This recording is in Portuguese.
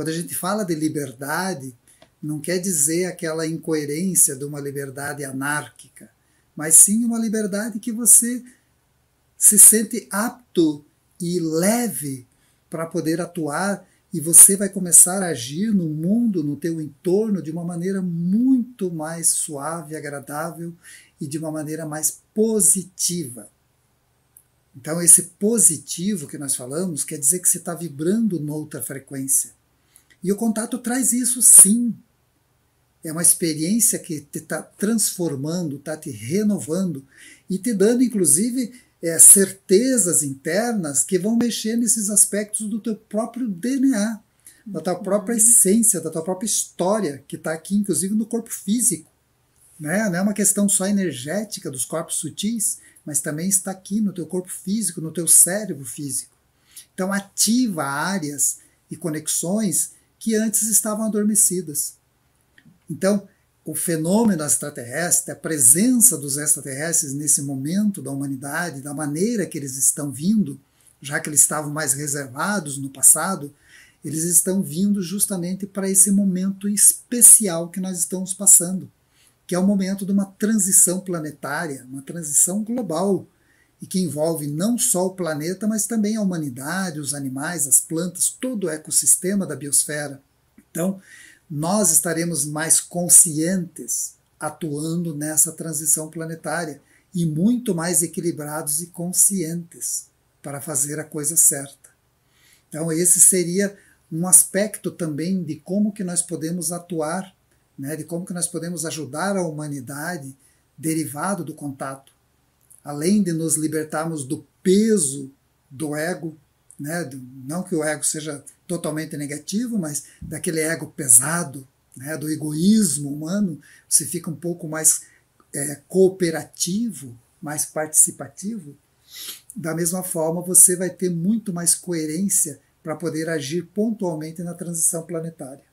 Quando a gente fala de liberdade, não quer dizer aquela incoerência de uma liberdade anárquica, mas sim uma liberdade que você se sente apto e leve para poder atuar e você vai começar a agir no mundo, no teu entorno de uma maneira muito mais suave, agradável e de uma maneira mais positiva. Então esse positivo que nós falamos quer dizer que você está vibrando noutra frequência e o contato traz isso sim. É uma experiência que te está transformando, está te renovando e te dando, inclusive, é, certezas internas que vão mexer nesses aspectos do teu próprio DNA, da tua própria uhum. essência, da tua própria história, que está aqui, inclusive, no corpo físico. Né? Não é uma questão só energética dos corpos sutis, mas também está aqui no teu corpo físico, no teu cérebro físico. Então, ativa áreas e conexões que antes estavam adormecidas. Então, o fenômeno extraterrestre, a presença dos extraterrestres nesse momento da humanidade, da maneira que eles estão vindo, já que eles estavam mais reservados no passado, eles estão vindo justamente para esse momento especial que nós estamos passando, que é o momento de uma transição planetária, uma transição global e que envolve não só o planeta, mas também a humanidade, os animais, as plantas, todo o ecossistema da biosfera. Então, nós estaremos mais conscientes atuando nessa transição planetária e muito mais equilibrados e conscientes para fazer a coisa certa. Então, esse seria um aspecto também de como que nós podemos atuar, né, de como que nós podemos ajudar a humanidade derivado do contato além de nos libertarmos do peso do ego, né? não que o ego seja totalmente negativo, mas daquele ego pesado, né? do egoísmo humano, você fica um pouco mais é, cooperativo, mais participativo. Da mesma forma, você vai ter muito mais coerência para poder agir pontualmente na transição planetária.